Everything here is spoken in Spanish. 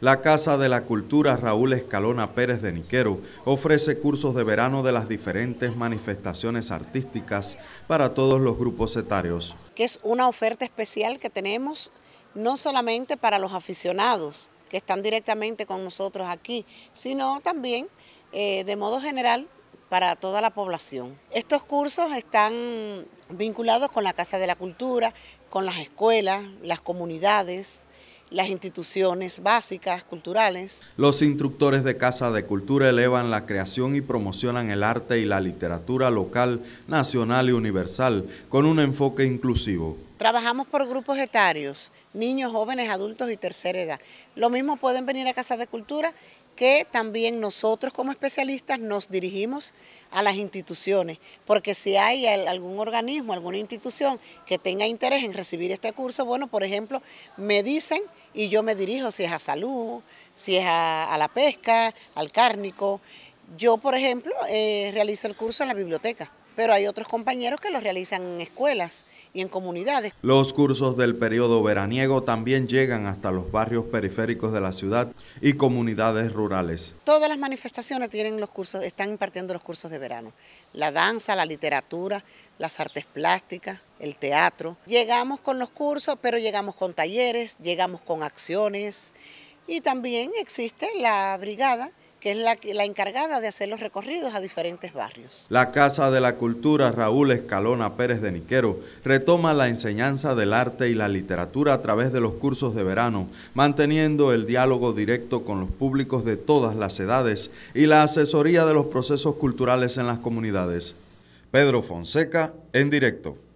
La Casa de la Cultura Raúl Escalona Pérez de Niquero ofrece cursos de verano de las diferentes manifestaciones artísticas para todos los grupos etarios. Que es una oferta especial que tenemos no solamente para los aficionados que están directamente con nosotros aquí, sino también eh, de modo general para toda la población. Estos cursos están vinculados con la Casa de la Cultura, con las escuelas, las comunidades, las instituciones básicas, culturales. Los instructores de Casa de Cultura elevan la creación y promocionan el arte y la literatura local, nacional y universal, con un enfoque inclusivo. Trabajamos por grupos etarios, niños, jóvenes, adultos y tercera edad. Lo mismo pueden venir a Casa de Cultura que también nosotros como especialistas nos dirigimos a las instituciones, porque si hay algún organismo, alguna institución que tenga interés en recibir este curso, bueno, por ejemplo, me dicen y yo me dirijo si es a salud, si es a, la pesca, al cárnico. Yo, por ejemplo, eh, realizo el curso en la biblioteca pero hay otros compañeros que los realizan en escuelas y en comunidades. Los cursos del periodo veraniego también llegan hasta los barrios periféricos de la ciudad y comunidades rurales. Todas las manifestaciones tienen los cursos, están impartiendo los cursos de verano. La danza, la literatura, las artes plásticas, el teatro. Llegamos con los cursos, pero llegamos con talleres, llegamos con acciones y también existe la brigada que es la, la, encargada de hacer los recorridos a diferentes barrios. La Casa de la Cultura Raúl Escalona Pérez de Niquero retoma la enseñanza del arte y la literatura a través de los cursos de verano, manteniendo el diálogo directo con los públicos de todas las edades y la asesoría de los procesos culturales en las comunidades. Pedro Fonseca, en directo.